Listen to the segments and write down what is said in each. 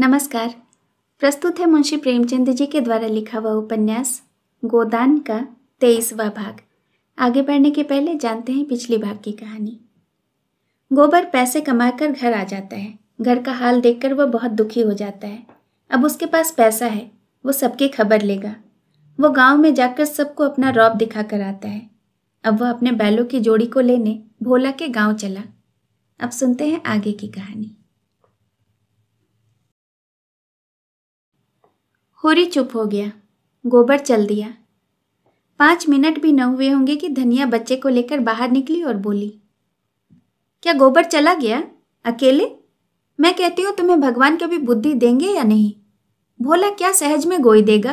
नमस्कार प्रस्तुत है मुंशी प्रेमचंद जी के द्वारा लिखा हुआ उपन्यास गोदान का तेईसवा भाग आगे बढ़ने के पहले जानते हैं पिछली भाग की कहानी गोबर पैसे कमाकर घर आ जाता है घर का हाल देखकर वह बहुत दुखी हो जाता है अब उसके पास पैसा है वो सबकी खबर लेगा वो गांव में जाकर सबको अपना रौब दिखा कर आता है अब वह अपने बैलों की जोड़ी को लेने भोला के गांव चला अब सुनते हैं आगे की कहानी होरी चुप हो गया गोबर चल दिया पाँच मिनट भी न हुए होंगे कि धनिया बच्चे को लेकर बाहर निकली और बोली क्या गोबर चला गया अकेले मैं कहती हूँ तुम्हें भगवान कभी बुद्धि देंगे या नहीं भोला क्या सहज में गोई देगा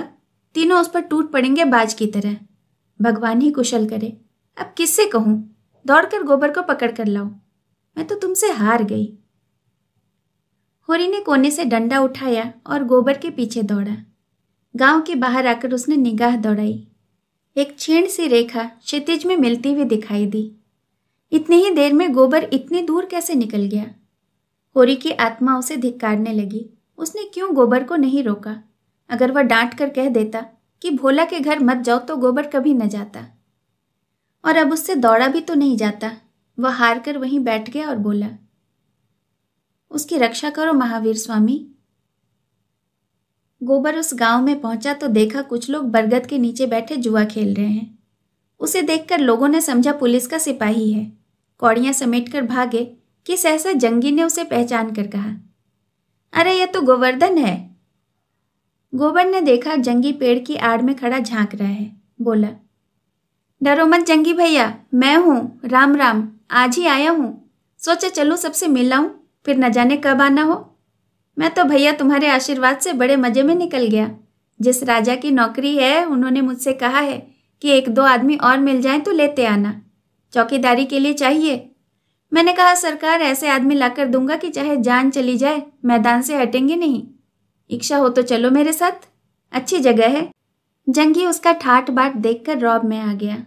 तीनों उस पर टूट पड़ेंगे बाज की तरह भगवान ही कुशल करे अब किससे कहूँ दौड़कर गोबर को पकड़ कर लाओ मैं तो तुमसे हार गई होरी ने कोने से डंडा उठाया और गोबर के पीछे दौड़ा गांव के बाहर आकर उसने निगाह दौड़ाई एक छीण सी रेखा क्षितिज में मिलती हुई दिखाई दी इतनी ही देर में गोबर इतनी दूर कैसे निकल गया होरी की आत्मा उसे धिक्कारने लगी उसने क्यों गोबर को नहीं रोका अगर वह डांट कर कह देता कि भोला के घर मत जाओ तो गोबर कभी न जाता और अब उससे दौड़ा भी तो नहीं जाता वह हार कर वहीं बैठ गया और बोला उसकी रक्षा करो महावीर स्वामी गोबर उस गांव में पहुंचा तो देखा कुछ लोग बरगद के नीचे बैठे जुआ खेल रहे हैं उसे देखकर लोगों ने समझा पुलिस का सिपाही है कौड़ियाँ समेट कर भागे कि सहसा जंगी ने उसे पहचान कर कहा अरे यह तो गोवर्धन है गोबर ने देखा जंगी पेड़ की आड़ में खड़ा झांक रहा है बोला डरो मत जंगी भैया मैं हूँ राम राम आज ही आया हूँ सोचा चलो सबसे मिलाऊं फिर न जाने कब आना हो मैं तो भैया तुम्हारे आशीर्वाद से बड़े मज़े में निकल गया जिस राजा की नौकरी है उन्होंने मुझसे कहा है कि एक दो आदमी और मिल जाए तो लेते आना चौकीदारी के लिए चाहिए मैंने कहा सरकार ऐसे आदमी लाकर दूंगा कि चाहे जान चली जाए मैदान से हटेंगे नहीं इच्छा हो तो चलो मेरे साथ अच्छी जगह है जंगी उसका ठाट बाट देखकर रौब में आ गया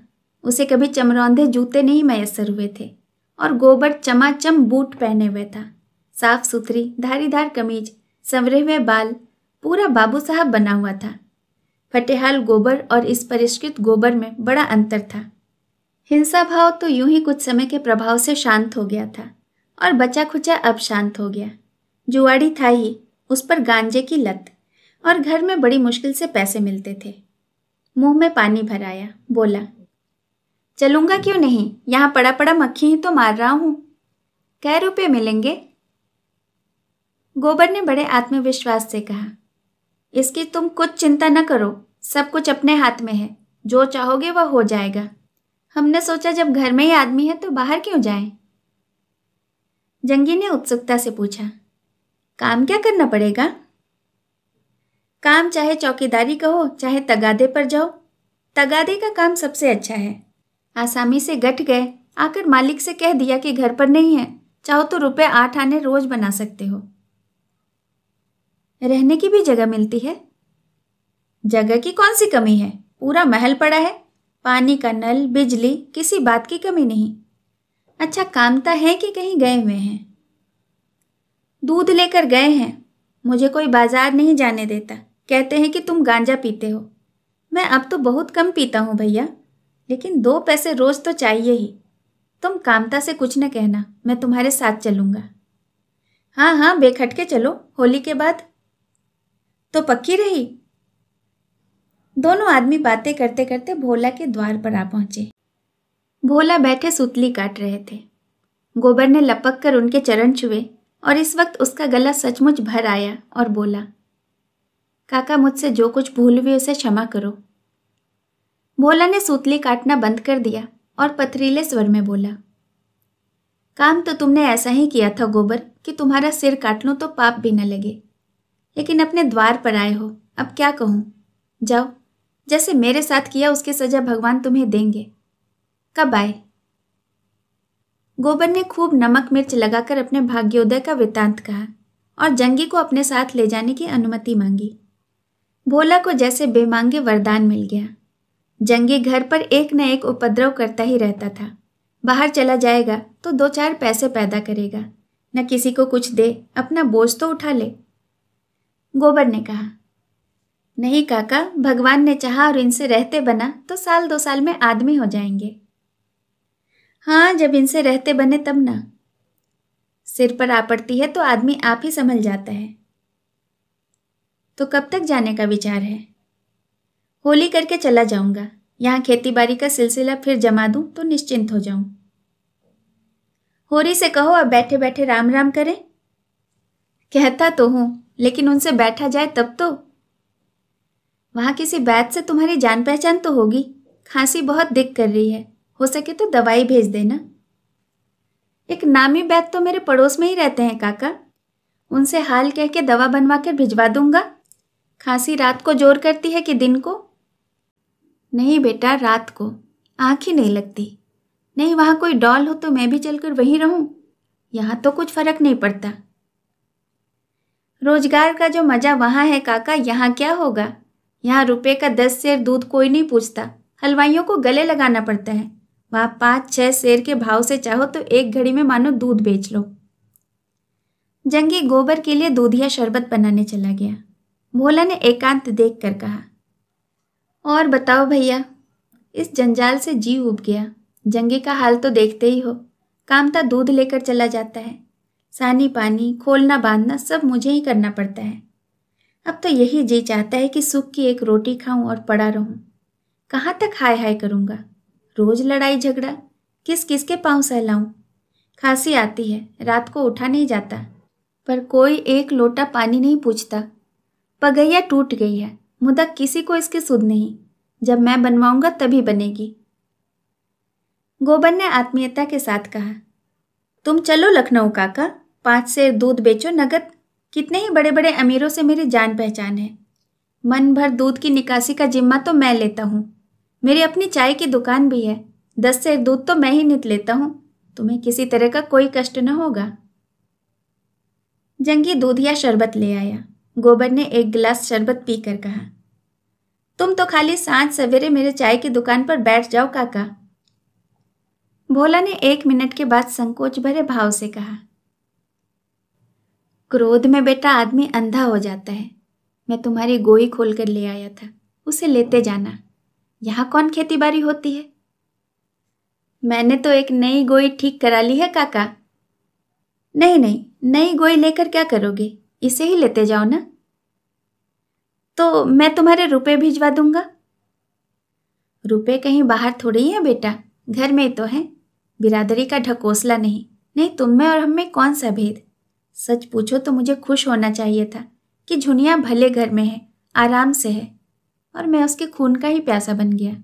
उसे कभी चमरौंधे जूते नहीं मैसर हुए थे और गोबर चमाचम बूट पहने हुए था साफ सुथरी धारीदार कमीज संवरे हुए बाल पूरा बाबू साहब बना हुआ था फटेहाल गोबर और इस परिष्कृत गोबर में बड़ा अंतर था हिंसा भाव तो यूं ही कुछ समय के प्रभाव से शांत हो गया था और बचा खुचा अब शांत हो गया जुआड़ी था ही उस पर गांजे की लत और घर में बड़ी मुश्किल से पैसे मिलते थे मुंह में पानी भराया बोला चलूंगा क्यों नहीं यहाँ पड़ा पड़ा मक्खी ही तो मार रहा हूं कै रुपये मिलेंगे गोबर ने बड़े आत्मविश्वास से कहा इसकी तुम कुछ चिंता न करो सब कुछ अपने हाथ में है जो चाहोगे वह हो जाएगा हमने सोचा जब घर में ही आदमी है तो बाहर क्यों जाए जंगी ने उत्सुकता से पूछा काम क्या करना पड़ेगा काम चाहे चौकीदारी का हो चाहे तगादे पर जाओ तगादे का काम सबसे अच्छा है आसामी से गट गए आकर मालिक से कह दिया कि घर पर नहीं है चाहो तो रुपए आठ आने रोज बना सकते हो रहने की भी जगह मिलती है जगह की कौन सी कमी है पूरा महल पड़ा है पानी का नल बिजली किसी बात की कमी नहीं अच्छा कामता तो है कि कहीं गए हुए हैं दूध लेकर गए हैं मुझे कोई बाजार नहीं जाने देता कहते हैं कि तुम गांजा पीते हो मैं अब तो बहुत कम पीता हूँ भैया लेकिन दो पैसे रोज तो चाहिए ही तुम कामता से कुछ न कहना मैं तुम्हारे साथ चलूंगा हाँ हाँ बेखटके चलो होली के बाद तो पक्की रही दोनों आदमी बातें करते करते भोला के द्वार पर आ पहुंचे भोला बैठे सुतली काट रहे थे गोबर ने लपक कर उनके चरण छुए और इस वक्त उसका गला सचमुच भर आया और बोला काका मुझसे जो कुछ भूल हुई उसे क्षमा करो भोला ने सूतली काटना बंद कर दिया और पथरीले स्वर में बोला काम तो तुमने ऐसा ही किया था गोबर कि तुम्हारा सिर काट लूँ तो पाप भी न लगे लेकिन अपने द्वार पर आए हो अब क्या कहूँ जाओ जैसे मेरे साथ किया उसकी सजा भगवान तुम्हें देंगे कब आए गोबर ने खूब नमक मिर्च लगाकर अपने भाग्योदय का वृतांत कहा और जंगी को अपने साथ ले जाने की अनुमति मांगी भोला को जैसे बेमांगे वरदान मिल गया जंगी घर पर एक न एक उपद्रव करता ही रहता था बाहर चला जाएगा तो दो चार पैसे पैदा करेगा न किसी को कुछ दे अपना बोझ तो उठा ले गोबर ने कहा नहीं काका भगवान ने चाहा और इनसे रहते बना तो साल दो साल में आदमी हो जाएंगे हाँ जब इनसे रहते बने तब ना सिर पर आ पड़ती है तो आदमी आप ही संभल जाता है तो कब तक जाने का विचार है होली करके चला जाऊंगा यहाँ खेती बाड़ी का सिलसिला फिर जमा दूं तो निश्चिंत हो जाऊं होरी से कहो अब बैठे बैठे राम राम करें कहता तो हूं लेकिन उनसे बैठा जाए तब तो वहां किसी बैत से तुम्हारी जान पहचान तो होगी खांसी बहुत दिख कर रही है हो सके तो दवाई भेज देना एक नामी बैत तो मेरे पड़ोस में ही रहते हैं काका उनसे हाल कह के दवा बनवा कर भिजवा दूंगा खांसी रात को जोर करती है कि दिन को नहीं बेटा रात को आंख ही नहीं लगती नहीं वहां कोई डॉल हो तो मैं भी चलकर वहीं रहूं यहां तो कुछ फर्क नहीं पड़ता रोजगार का जो मजा वहाँ है काका यहाँ क्या होगा यहाँ रुपए का दस शेर दूध कोई नहीं पूछता हलवाइयों को गले लगाना पड़ता है वहाँ पाँच छः शेर के भाव से चाहो तो एक घड़ी में मानो दूध बेच लो जंगी गोबर के लिए दूधिया शरबत बनाने चला गया भोला ने एकांत देख कर कहा और बताओ भैया इस जंजाल से जी उब गया जंगी का हाल तो देखते ही हो कामता दूध लेकर चला जाता है सानी पानी खोलना बांधना सब मुझे ही करना पड़ता है अब तो यही जी चाहता है कि सुख की एक रोटी खाऊं और पड़ा रहूं कहाँ तक हाय हाय करूंगा रोज लड़ाई झगड़ा किस किस के पाँव सहलाऊं खांसी आती है रात को उठा नहीं जाता पर कोई एक लोटा पानी नहीं पूछता पगैया टूट गई है मुदा किसी को इसकी सुध नहीं जब मैं बनवाऊंगा तभी बनेगी गोबर ने आत्मीयता के साथ कहा तुम चलो लखनऊ काका पाँच से दूध बेचो नगद कितने ही बड़े बड़े अमीरों से मेरी जान पहचान है मन भर दूध की निकासी का जिम्मा तो मैं लेता हूँ मेरी अपनी चाय की दुकान भी है दस से दूध तो मैं ही नित लेता हूँ तुम्हें किसी तरह का कोई कष्ट न होगा जंगी दूध या शरबत ले आया गोबर ने एक गिलास शरबत पीकर कहा तुम तो खाली सांझ सवेरे मेरे चाय की दुकान पर बैठ जाओ काका भोला ने एक मिनट के बाद संकोच भरे भाव से कहा क्रोध में बेटा आदमी अंधा हो जाता है मैं तुम्हारी गोई खोल कर ले आया था उसे लेते जाना यहाँ कौन खेतीबारी होती है मैंने तो एक नई गोई ठीक करा ली है काका नहीं नहीं नई गोई लेकर क्या करोगे इसे ही लेते जाओ ना तो मैं तुम्हारे रुपए भिजवा दूंगा रुपए कहीं बाहर थोड़ी ही हैं बेटा घर में ही तो हैं बिरादरी का ढकोसला नहीं नहीं तुम में और हम में कौन सा भेद सच पूछो तो मुझे खुश होना चाहिए था कि झुनिया भले घर में है आराम से है और मैं उसके खून का ही प्यासा बन गया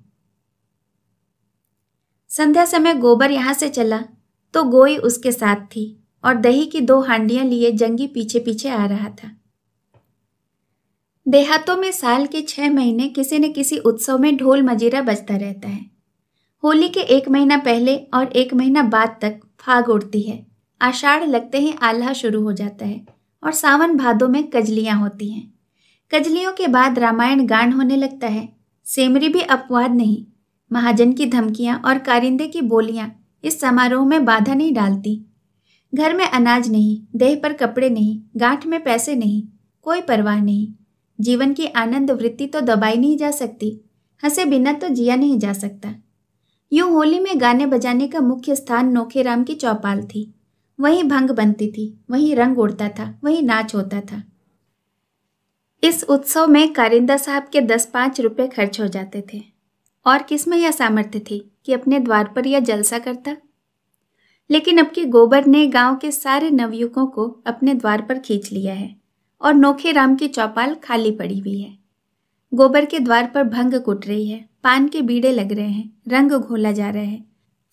संध्या समय गोबर यहाँ से चला तो गोई उसके साथ थी और दही की दो हांडियां लिए जंगी पीछे पीछे आ रहा था देहातों में साल के छह महीने किसी न किसी उत्सव में ढोल मजीरा बजता रहता है होली के एक महीना पहले और एक महीना बाद तक फाग उड़ती है आषाढ़ लगते ही आल्हा शुरू हो जाता है और सावन भादों में कजलियाँ होती हैं कजलियों के बाद रामायण गान होने लगता है सेमरी भी अपवाद नहीं महाजन की धमकियाँ और कारिंदे की बोलियाँ इस समारोह में बाधा नहीं डालती घर में अनाज नहीं देह पर कपड़े नहीं गांठ में पैसे नहीं कोई परवाह नहीं जीवन की आनंद वृत्ति तो दबाई नहीं जा सकती हंसे बिना तो जिया नहीं जा सकता यूं होली में गाने बजाने का मुख्य स्थान नोखेराम की चौपाल थी वही भंग बनती थी वही रंग उड़ता था वही नाच होता था इस उत्सव में कारिंदा साहब के दस पाँच रुपये खर्च हो जाते थे और किसमें यह सामर्थ्य थी कि अपने द्वार पर यह जलसा करता लेकिन अब के गोबर ने गांव के सारे नवयुवकों को अपने द्वार पर खींच लिया है और नोखे राम की चौपाल खाली पड़ी हुई है गोबर के द्वार पर भंग कुट रही है पान के बीड़े लग रहे हैं रंग घोला जा रहा है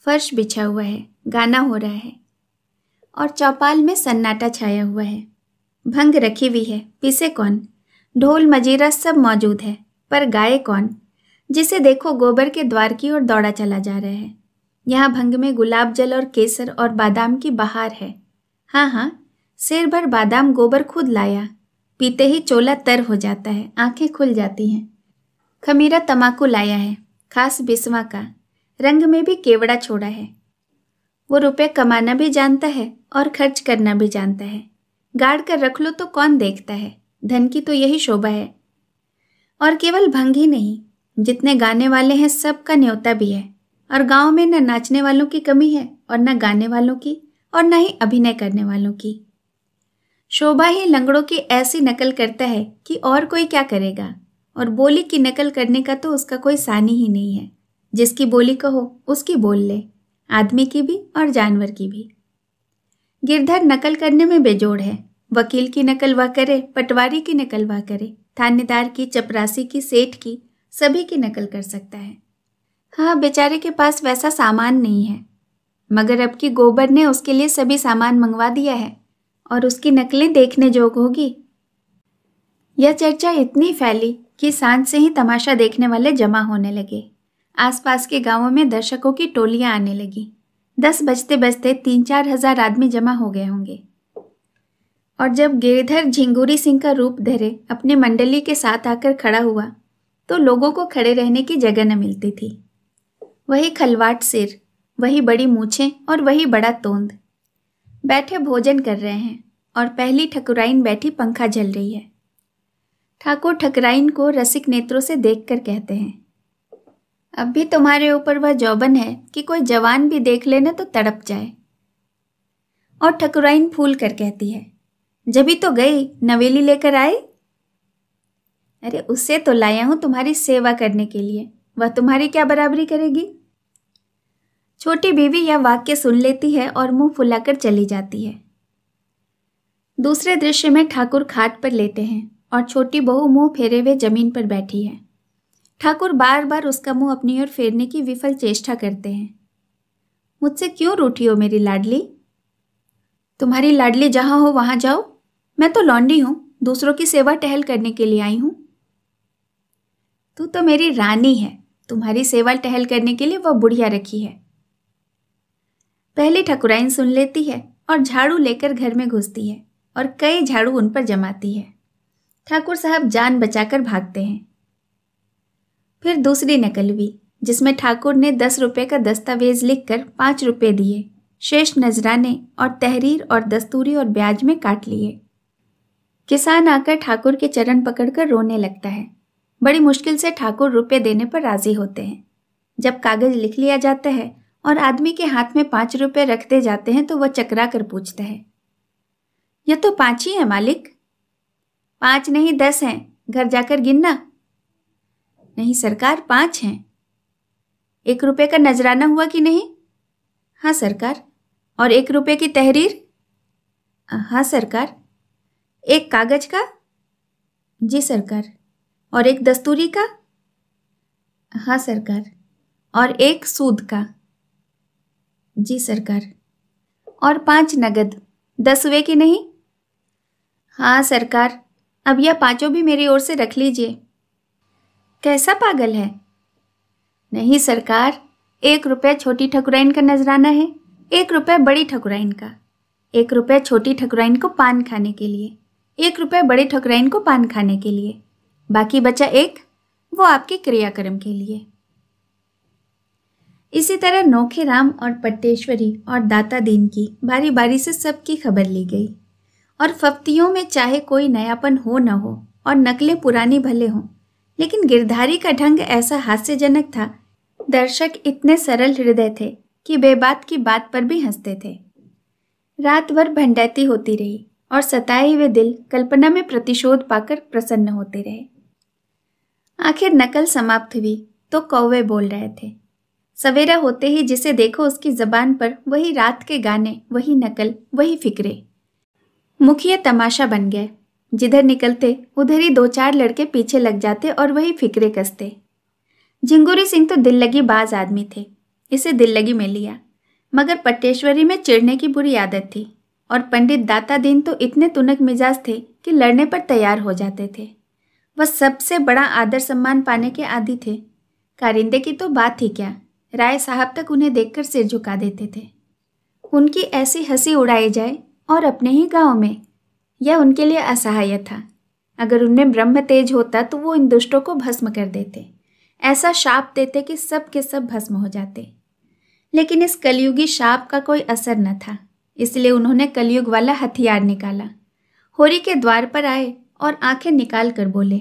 फर्श बिछा हुआ है गाना हो रहा है और चौपाल में सन्नाटा छाया हुआ है भंग रखी हुई है पीसे कौन ढोल मजीरा सब मौजूद है पर गाए कौन जिसे देखो गोबर के द्वार की ओर दौड़ा चला जा रहा है यहाँ भंग में गुलाब जल और केसर और बादाम की बहार है हाँ हाँ सिर भर बादाम गोबर खुद लाया पीते ही चोला तर हो जाता है आंखें खुल जाती हैं खमीरा तमाकू लाया है खास बिस्वा का रंग में भी केवड़ा छोड़ा है वो रुपए कमाना भी जानता है और खर्च करना भी जानता है गाड़ कर रख लो तो कौन देखता है धन की तो यही शोभा है और केवल भंग ही नहीं जितने गाने वाले हैं सब का न्योता भी है और गांव में न नाचने वालों की कमी है और न गाने वालों की और न ही अभिनय करने वालों की शोभा ही लंगड़ों की ऐसी नकल करता है कि और कोई क्या करेगा और बोली की नकल करने का तो उसका कोई सानी ही नहीं है जिसकी बोली कहो उसकी बोल ले आदमी की भी और जानवर की भी गिरधर नकल करने में बेजोड़ है वकील की नकल वह करे पटवारी की नकल वह करे थानेदार की चपरासी की सेठ की सभी की नकल कर सकता है हाँ बेचारे के पास वैसा सामान नहीं है मगर अब की गोबर ने उसके लिए सभी सामान मंगवा दिया है और उसकी नकलें देखने जोग होगी यह चर्चा इतनी फैली कि सांझ से ही तमाशा देखने वाले जमा होने लगे आसपास के गांवों में दर्शकों की टोलियां आने लगी दस बजते बजते तीन चार हजार आदमी जमा हो गए होंगे और जब गिरधर झिंगूरी सिंह का रूप धरे अपने मंडली के साथ आकर खड़ा हुआ तो लोगों को खड़े रहने की जगह न मिलती थी वही खलवाट सिर वही बड़ी मूछे और वही बड़ा तोंद बैठे भोजन कर रहे हैं और पहली ठकुराइन बैठी पंखा झल रही है ठाकुर ठकराइन को रसिक नेत्रों से देखकर कहते हैं अब भी तुम्हारे ऊपर वह जौबन है कि कोई जवान भी देख लेना तो तड़प जाए और ठकुराइन फूल कर कहती है जभी तो गई नवेली लेकर आई अरे उससे तो लाया हूं तुम्हारी सेवा करने के लिए वह तुम्हारी क्या बराबरी करेगी छोटी बीवी यह वाक्य सुन लेती है और मुंह फुलाकर चली जाती है दूसरे दृश्य में ठाकुर खाट पर लेते हैं और छोटी बहू मुंह फेरे हुए जमीन पर बैठी है ठाकुर बार बार उसका मुंह अपनी ओर फेरने की विफल चेष्टा करते हैं मुझसे क्यों रूठी हो मेरी लाडली तुम्हारी लाडली जहां हो वहां जाओ मैं तो लौंडी हूं दूसरों की सेवा टहल करने के लिए आई हूं तू तो मेरी रानी है तुम्हारी सेवा टहल करने के लिए वह बुढ़िया रखी है पहले ठकुराइन सुन लेती है और झाड़ू लेकर घर में घुसती है और कई झाड़ू उन पर जमाती है ठाकुर साहब जान बचाकर भागते हैं फिर दूसरी नकल हुई जिसमें ठाकुर ने दस रुपये का दस्तावेज लिखकर पाँच रुपये दिए शेष नजराने और तहरीर और दस्तूरी और ब्याज में काट लिए किसान आकर ठाकुर के चरण पकड़कर रोने लगता है बड़ी मुश्किल से ठाकुर रुपये देने पर राजी होते हैं जब कागज लिख लिया जाता है और आदमी के हाथ में पाँच रुपये रखते जाते हैं तो वह चकरा कर पूछता है यह तो पाँच ही है मालिक पाँच नहीं दस हैं घर जाकर गिनना नहीं सरकार पाँच हैं एक रुपये का नजराना हुआ कि नहीं हाँ सरकार और एक रुपये की तहरीर हाँ सरकार एक कागज़ का जी सरकार और एक दस्तूरी का हाँ सरकार और एक सूद का जी सरकार और पांच नगद दस हुए कि नहीं हाँ सरकार अब यह पांचों भी मेरी ओर से रख लीजिए कैसा पागल है नहीं सरकार एक रुपया छोटी ठकुराइन का नजराना है एक रुपया बड़ी ठकुराइन का एक रुपया छोटी ठकुराइन को पान खाने के लिए एक रुपया बड़े ठकुराइन को पान खाने के लिए बाकी बचा एक वो आपके क्रियाक्रम के लिए इसी तरह नोखे राम और पट्टेश्वरी और दाता दीन की बारी बारी से सबकी खबर ली गई और फप्तियों में चाहे कोई नयापन हो न हो और नकलें पुरानी भले हों लेकिन गिरधारी का ढंग ऐसा हास्यजनक था दर्शक इतने सरल हृदय थे कि बेबात की बात पर भी हंसते थे रात भर भंडैती होती रही और सताए हुए दिल कल्पना में प्रतिशोध पाकर प्रसन्न होते रहे आखिर नकल समाप्त हुई तो कौवे बोल रहे थे सवेरा होते ही जिसे देखो उसकी जबान पर वही रात के गाने वही नकल वही फिक्रे मुखिया तमाशा बन गए जिधर निकलते उधर ही दो चार लड़के पीछे लग जाते और वही फिक्रे कसते झिंगूरी सिंह तो दिल लगी बाज आदमी थे इसे दिल लगी में लिया मगर पट्टेश्वरी में चिड़ने की बुरी आदत थी और पंडित दाता दीन तो इतने तुनक मिजाज थे कि लड़ने पर तैयार हो जाते थे वह सबसे बड़ा आदर सम्मान पाने के आदि थे कारिंदे की तो बात ही क्या राय साहब तक उन्हें देखकर सिर झुका देते थे उनकी ऐसी हंसी उड़ाई जाए और अपने ही गांव में यह उनके लिए असहाय था अगर उनमें ब्रह्म तेज होता तो वो इन दुष्टों को भस्म कर देते ऐसा शाप देते कि सब के सब भस्म हो जाते लेकिन इस कलयुगी शाप का कोई असर न था इसलिए उन्होंने कलयुग वाला हथियार निकाला होरी के द्वार पर आए और आंखें निकाल कर बोले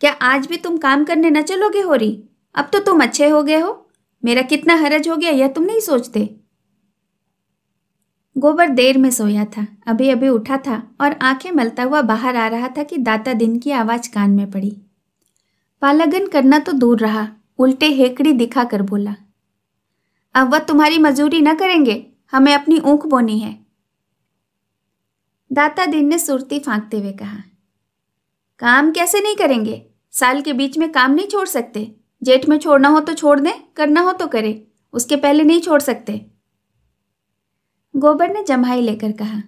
क्या आज भी तुम काम करने न चलोगे होरी अब तो तुम अच्छे हो गए हो मेरा कितना हरज हो गया यह तुम नहीं सोचते गोबर देर में सोया था अभी अभी उठा था और आंखें मलता हुआ बाहर आ रहा था कि दाता दिन की आवाज़ कान में पड़ी पालागन करना तो दूर रहा उल्टे हेकड़ी दिखा कर बोला अब वह तुम्हारी मजूरी न करेंगे हमें अपनी ऊख बोनी है दाता दिन ने सुरती फांकते हुए कहा काम कैसे नहीं करेंगे साल के बीच में काम नहीं छोड़ सकते जेठ में छोड़ना हो तो छोड़ दें करना हो तो करें उसके पहले नहीं छोड़ सकते गोबर ने जम्हाई लेकर कहा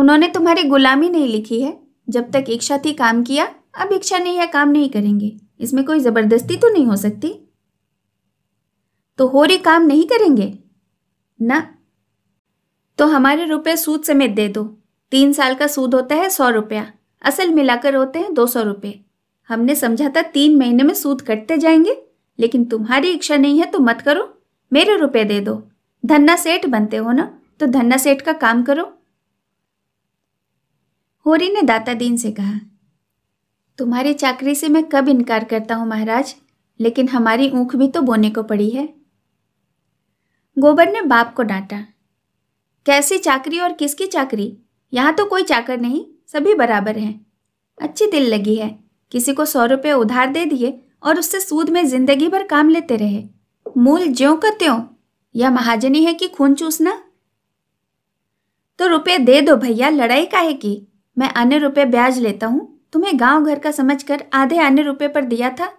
उन्होंने तुम्हारी गुलामी नहीं लिखी है जब तक इच्छा थी काम किया अब इच्छा नहीं या काम नहीं करेंगे इसमें कोई ज़बरदस्ती तो नहीं हो सकती तो हो रही काम नहीं करेंगे ना तो हमारे रुपए सूद समेत दे दो तीन साल का सूद होता है सौ रुपया असल मिलाकर होते हैं दो सौ रुपये हमने समझा था तीन महीने में सूद कटते जाएंगे लेकिन तुम्हारी इच्छा नहीं है तो मत करो मेरे रुपए दे दो धन्ना सेठ बनते हो ना तो धन्ना सेठ का काम करो होरी ने दाता दीन से कहा तुम्हारी चाकरी से मैं कब इनकार करता हूं महाराज लेकिन हमारी ऊख भी तो बोने को पड़ी है गोबर ने बाप को डांटा कैसी चाकरी और किसकी चाकरी यहां तो कोई चाकर नहीं सभी बराबर हैं अच्छी दिल लगी है किसी को सौ रुपये उधार दे दिए और उससे सूद में जिंदगी भर काम लेते रहे मूल ज्यो का त्यों यह महाजनी है कि खून चूसना तो रुपए दे दो भैया लड़ाई काहे की मैं अन्य रुपए ब्याज लेता हूँ तुम्हें गांव घर का समझकर आधे अन्य रुपए पर दिया था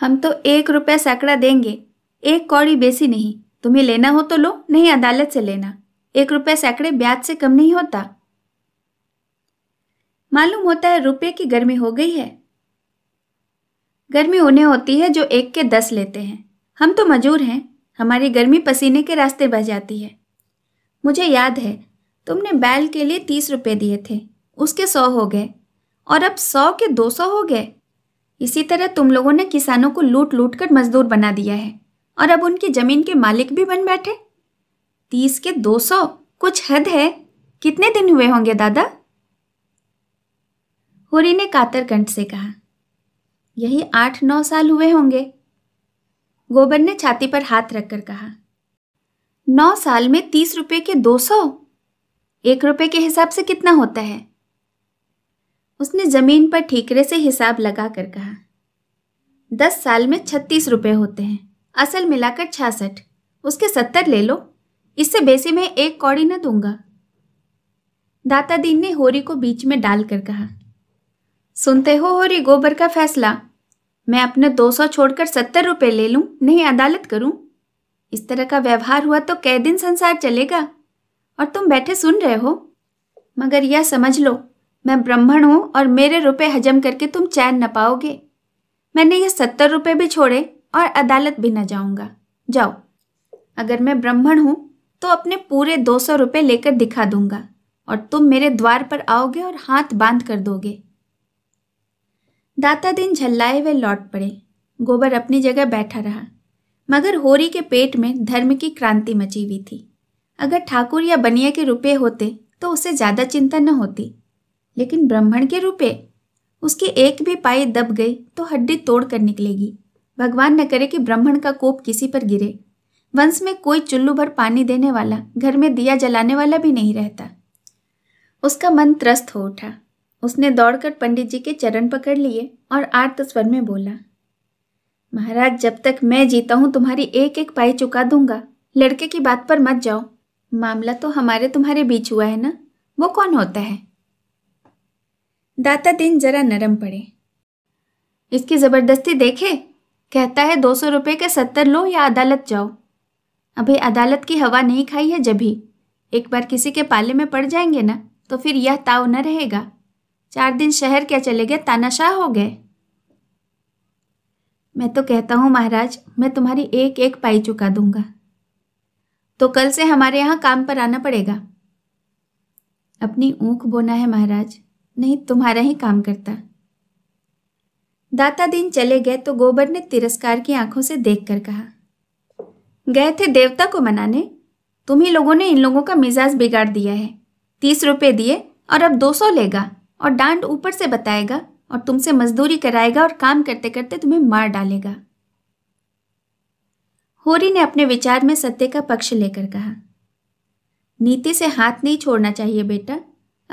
हम तो एक रुपया सैकड़ा देंगे एक कौड़ी बेसी नहीं तुम्हें लेना हो तो लो नहीं अदालत से लेना एक रुपया सैकड़े ब्याज से कम नहीं होता मालूम होता है रुपये की गर्मी हो गई है गर्मी उन्हें होती है जो एक के दस लेते हैं हम तो मजूर हैं हमारी गर्मी पसीने के रास्ते बह जाती है मुझे याद है तुमने बैल के लिए तीस रुपये दिए थे उसके सौ हो गए और अब सौ के दो सौ हो गए इसी तरह तुम लोगों ने किसानों को लूट लूट कर मजदूर बना दिया है और अब उनकी जमीन के मालिक भी बन बैठे तीस के दो सौ कुछ हद है कितने दिन हुए होंगे दादा होरी ने कातर कंठ से कहा यही आठ नौ साल हुए होंगे गोबर ने छाती पर हाथ रखकर कहा नौ साल में तीस रुपए के दो सौ एक रुपए के हिसाब से कितना होता है उसने जमीन पर ठीकरे से हिसाब लगा कर कहा दस साल में छत्तीस रुपए होते हैं असल मिलाकर छियासठ उसके सत्तर ले लो इससे बेसी मैं एक कौड़ी न दूंगा दाता दीन ने होरी को बीच में डालकर कहा सुनते हो होरी गोबर का फैसला मैं अपने दो सौ छोड़कर सत्तर रुपये ले लूं नहीं अदालत करूं इस तरह का व्यवहार हुआ तो कई दिन संसार चलेगा और तुम बैठे सुन रहे हो मगर यह समझ लो मैं ब्राह्मण हूं और मेरे रुपए हजम करके तुम चैन न पाओगे मैंने ये सत्तर रुपये भी छोड़े और अदालत भी न जाऊंगा जाओ अगर मैं ब्राह्मण हूं तो अपने पूरे दो सौ रुपये लेकर दिखा दूंगा और तुम मेरे द्वार पर आओगे और हाथ बांध कर दोगे दाता दिन झल्लाए वे लौट पड़े गोबर अपनी जगह बैठा रहा मगर होरी के पेट में धर्म की क्रांति मची हुई थी अगर ठाकुर या बनिया के रुपये होते तो उसे ज़्यादा चिंता न होती लेकिन ब्राह्मण के रुपए उसकी एक भी पाई दब गई तो हड्डी तोड़ कर निकलेगी भगवान न करे कि ब्राह्मण का कोप किसी पर गिरे वंश में कोई चुल्लू भर पानी देने वाला घर में दिया जलाने वाला भी नहीं रहता उसका मन त्रस्त हो उठा उसने दौड़कर पंडित जी के चरण पकड़ लिए और आर्त स्वर में बोला महाराज जब तक मैं जीता हूं तुम्हारी एक एक पाई चुका दूंगा लड़के की बात पर मत जाओ मामला तो हमारे तुम्हारे बीच हुआ है ना वो कौन होता है दाता दिन जरा नरम पड़े इसकी जबरदस्ती देखे कहता है दो सौ रुपये के सत्तर लो या अदालत जाओ अभी अदालत की हवा नहीं खाई है जभी एक बार किसी के पाले में पड़ जाएंगे ना तो फिर यह ताव न रहेगा चार दिन शहर क्या चले गए तानाशाह हो गए मैं तो कहता हूँ महाराज मैं तुम्हारी एक एक पाई चुका दूंगा तो कल से हमारे यहाँ काम पर आना पड़ेगा अपनी ऊख बोना है महाराज नहीं तुम्हारा ही काम करता दाता दिन चले गए तो गोबर ने तिरस्कार की आंखों से देखकर कहा गए थे देवता को मनाने तुम ही लोगों ने इन लोगों का मिजाज बिगाड़ दिया है तीस रुपए दिए और अब दो सौ लेगा और डांड ऊपर से बताएगा और तुमसे मजदूरी कराएगा और काम करते करते तुम्हें मार डालेगा होरी ने अपने विचार में सत्य का पक्ष लेकर कहा नीति से हाथ नहीं छोड़ना चाहिए बेटा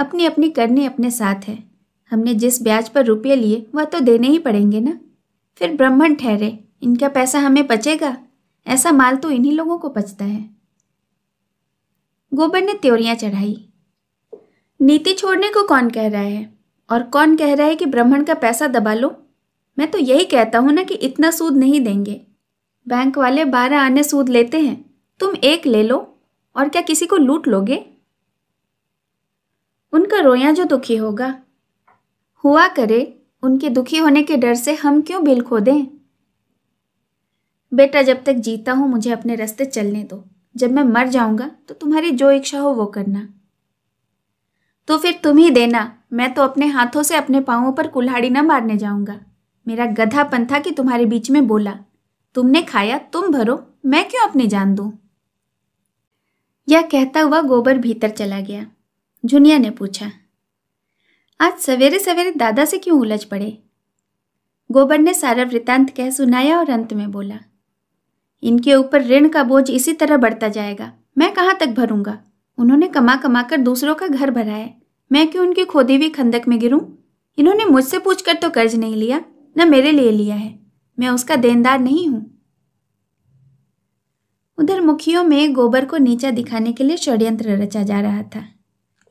अपनी अपनी करनी अपने साथ है हमने जिस ब्याज पर रुपये लिए वह तो देने ही पड़ेंगे ना फिर ब्राह्मण ठहरे इनका पैसा हमें बचेगा ऐसा माल तो इन्हीं लोगों को पचता है गोबर ने त्योरियां चढ़ाई नीति छोड़ने को कौन कह रहा है और कौन कह रहा है कि ब्राह्मण का पैसा दबा लो मैं तो यही कहता हूँ ना कि इतना सूद नहीं देंगे बैंक वाले बारह आने सूद लेते हैं तुम एक ले लो और क्या किसी को लूट लोगे उनका रोया जो दुखी होगा हुआ करे उनके दुखी होने के डर से हम क्यों बिल खो दें बेटा जब तक जीता हूं मुझे अपने रास्ते चलने दो जब मैं मर जाऊंगा तो तुम्हारी जो इच्छा हो वो करना तो फिर तुम ही देना मैं तो अपने हाथों से अपने पाँवों पर कुल्हाड़ी न मारने जाऊंगा मेरा गधा पंथा कि तुम्हारे बीच में बोला तुमने खाया तुम भरो मैं क्यों अपनी जान दूं? यह कहता हुआ गोबर भीतर चला गया झुनिया ने पूछा आज सवेरे सवेरे दादा से क्यों उलझ पड़े गोबर ने सारा वृतांत कह सुनाया और अंत में बोला इनके ऊपर ऋण का बोझ इसी तरह बढ़ता जाएगा मैं कहाँ तक भरूंगा उन्होंने कमा कमा कर दूसरों का घर भरा है मैं क्यों उनकी खोदी हुई खंदक में गिरूं इन्होंने मुझसे पूछकर तो कर्ज नहीं लिया न मेरे लिए लिया है मैं उसका देनदार नहीं हूं उधर मुखियों में गोबर को नीचा दिखाने के लिए षड्यंत्र रचा जा रहा था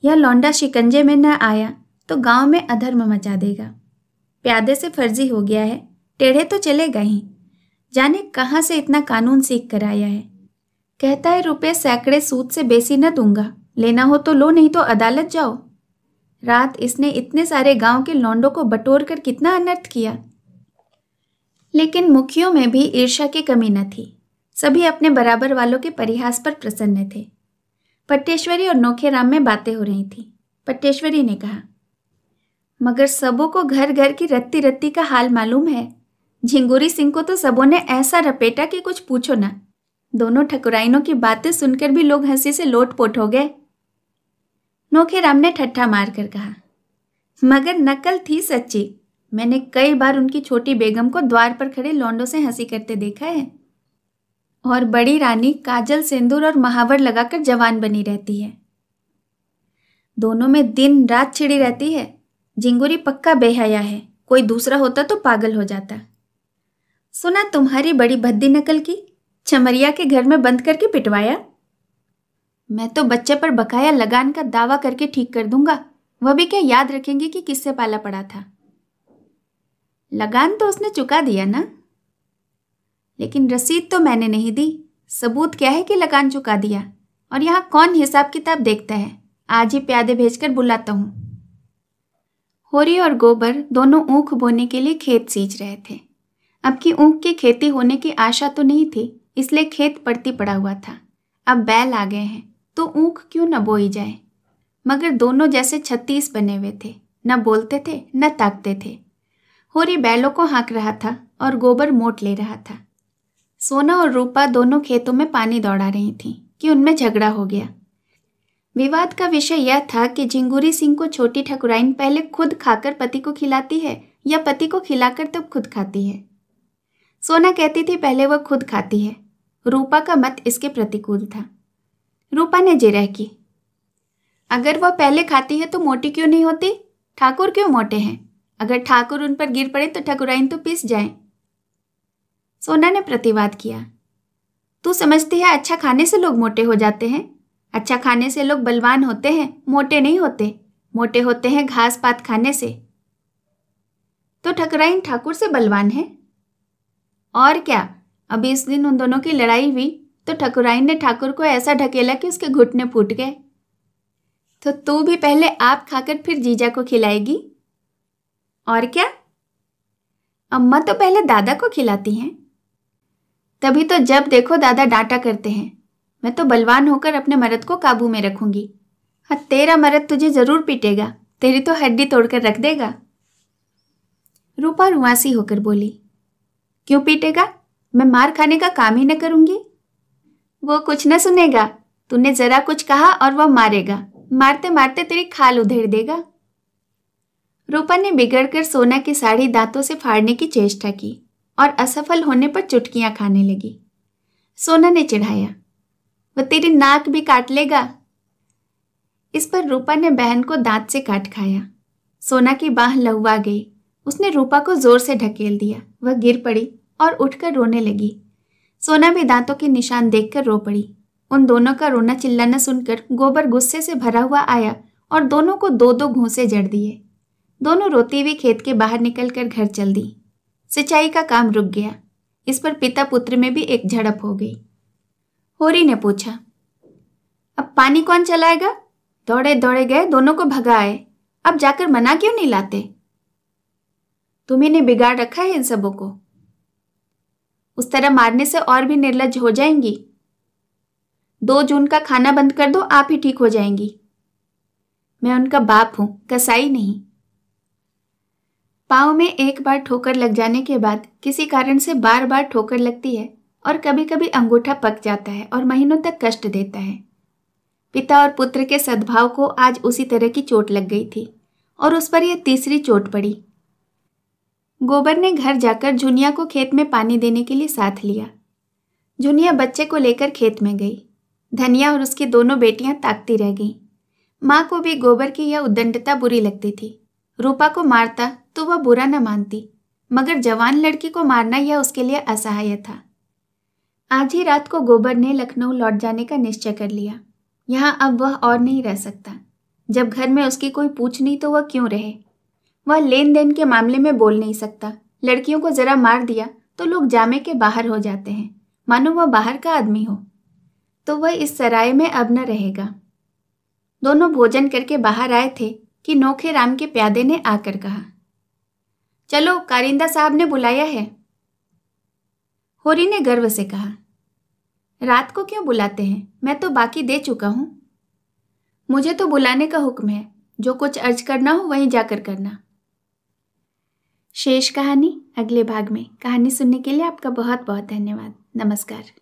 यह लौंडा शिकंजे में न आया तो गांव में अधर्म मचा देगा प्यादे से फर्जी हो गया है टेढ़े तो चलेगा ही जाने कहाँ से इतना कानून सीख कर आया है कहता है रुपये सैकड़े सूद से बेसी न दूंगा लेना हो तो लो नहीं तो अदालत जाओ रात इसने इतने सारे गांव के लौंडों को बटोर कर कितना अनर्थ किया लेकिन मुखियों में भी ईर्षा की कमी न थी सभी अपने बराबर वालों के परिहास पर प्रसन्न थे पट्टेश्वरी और नोखेराम में बातें हो रही थी पट्टेश्वरी ने कहा मगर सबों को घर घर की रत्ती रत्ती का हाल मालूम है झिंगूरी सिंह को तो सबों ने ऐसा रपेटा कि कुछ पूछो ना दोनों ठकुराइनों की बातें सुनकर भी लोग हंसी से लोट पोट हो गए नोखेराम ने ठट्ठा मारकर कहा मगर नकल थी सच्ची मैंने कई बार उनकी छोटी बेगम को द्वार पर खड़े लौंडों से हंसी करते देखा है और बड़ी रानी काजल सिंदूर और महावर लगाकर जवान बनी रहती है दोनों में दिन रात छिड़ी रहती है झिंगुरी पक्का बेहया है कोई दूसरा होता तो पागल हो जाता सुना तुम्हारी बड़ी भद्दी नकल की छमरिया के घर में बंद करके पिटवाया मैं तो बच्चे पर बकाया लगान का दावा करके ठीक कर दूंगा वह भी क्या याद रखेंगे कि किससे पाला पड़ा था लगान तो उसने चुका दिया ना लेकिन रसीद तो मैंने नहीं दी सबूत क्या है कि लगान चुका दिया और यहाँ कौन हिसाब किताब देखता है आज ही प्यादे भेजकर बुलाता हूं होरी और गोबर दोनों ऊख बोने के लिए खेत सींच रहे थे अब की ऊख की खेती होने की आशा तो नहीं थी इसलिए खेत पड़ती पड़ा हुआ था अब बैल आ गए हैं तो ऊख क्यों न बोई जाए मगर दोनों जैसे छत्तीस बने हुए थे न बोलते थे न ताकते थे होरी बैलों को हाँक रहा था और गोबर मोट ले रहा था सोना और रूपा दोनों खेतों में पानी दौड़ा रही थीं कि उनमें झगड़ा हो गया विवाद का विषय यह था कि झिंगूरी सिंह को छोटी ठकुराइन पहले खुद खाकर पति को खिलाती है या पति को खिलाकर तब खुद खाती है सोना कहती थी पहले वह खुद खाती है रूपा का मत इसके प्रतिकूल था रूपा ने जिरह की अगर वह पहले खाती है तो मोटी क्यों नहीं होती ठाकुर क्यों मोटे हैं अगर ठाकुर उन पर गिर पड़े तो ठकुराइन तो पिस जाए सोना ने प्रतिवाद किया तू समझती है अच्छा खाने से लोग मोटे हो जाते हैं अच्छा खाने से लोग बलवान होते हैं मोटे नहीं होते मोटे होते हैं घास पात खाने से तो ठकराइन ठाकुर से बलवान है और क्या अभी इस दिन उन दोनों की लड़ाई हुई तो ठकुराइन ने ठाकुर को ऐसा ढकेला कि उसके घुटने फूट गए तो तू भी पहले आप खाकर फिर जीजा को खिलाएगी और क्या अम्मा तो पहले दादा को खिलाती हैं तभी तो जब देखो दादा डांटा करते हैं मैं तो बलवान होकर अपने मरद को काबू में रखूंगी हाँ तेरा मरद तुझे ज़रूर पीटेगा तेरी तो हड्डी तोड़कर रख देगा रूपा रुआसी होकर बोली क्यों पीटेगा मैं मार खाने का काम ही न करूंगी वो कुछ न सुनेगा तूने जरा कुछ कहा और वह मारेगा मारते मारते तेरी खाल उधेड़ देगा रूपा ने बिगड़कर सोना की साड़ी दांतों से फाड़ने की चेष्टा की और असफल होने पर चुटकियां खाने लगी सोना ने चिढ़ाया वह तेरी नाक भी काट लेगा इस पर रूपा ने बहन को दांत से काट खाया सोना की बाह लहुआ गई उसने रूपा को जोर से ढकेल दिया वह गिर पड़ी और उठकर रोने लगी सोना भी दांतों के निशान देखकर रो पड़ी उन दोनों का रोना चिल्लाना सुनकर गोबर गुस्से से भरा हुआ आया और दोनों को दो दो घूसे जड़ दिए दोनों रोती हुई खेत के बाहर निकलकर घर चल दी सिंचाई का काम रुक गया इस पर पिता पुत्र में भी एक झड़प हो गई होरी ने पूछा अब पानी कौन चलाएगा दौड़े दौड़े गए दोनों को भगाए अब जाकर मना क्यों नहीं लाते तुम्हें बिगाड़ रखा है इन सबों को उस तरह मारने से और भी निर्लज हो जाएंगी दो जून का खाना बंद कर दो आप ही ठीक हो जाएंगी मैं उनका बाप हूं कसाई नहीं पाँव में एक बार ठोकर लग जाने के बाद किसी कारण से बार बार ठोकर लगती है और कभी कभी अंगूठा पक जाता है और महीनों तक कष्ट देता है पिता और पुत्र के सद्भाव को आज उसी तरह की चोट लग गई थी और उस पर यह तीसरी चोट पड़ी गोबर ने घर जाकर झुनिया को खेत में पानी देने के लिए साथ लिया जूनिया बच्चे को लेकर खेत में गई धनिया और उसकी दोनों बेटियां ताकती रह गईं माँ को भी गोबर की यह उद्दंडता बुरी लगती थी रूपा को मारता तो वह बुरा न मानती मगर जवान लड़की को मारना यह उसके लिए असहाय था आज ही रात को गोबर ने लखनऊ लौट जाने का निश्चय कर लिया यहाँ अब वह और नहीं रह सकता जब घर में उसकी कोई पूछ नहीं तो वह क्यों रहे वह लेन देन के मामले में बोल नहीं सकता लड़कियों को जरा मार दिया तो लोग जामे के बाहर हो जाते हैं मानो वह बाहर का आदमी हो तो वह इस सराय में अब न रहेगा दोनों भोजन करके बाहर आए थे कि नोखे राम के प्यादे ने आकर कहा चलो कारिंदा साहब ने बुलाया है होरी ने गर्व से कहा रात को क्यों बुलाते हैं मैं तो बाकी दे चुका हूं मुझे तो बुलाने का हुक्म है जो कुछ अर्ज करना हो वहीं जाकर करना शेष कहानी अगले भाग में कहानी सुनने के लिए आपका बहुत बहुत धन्यवाद नमस्कार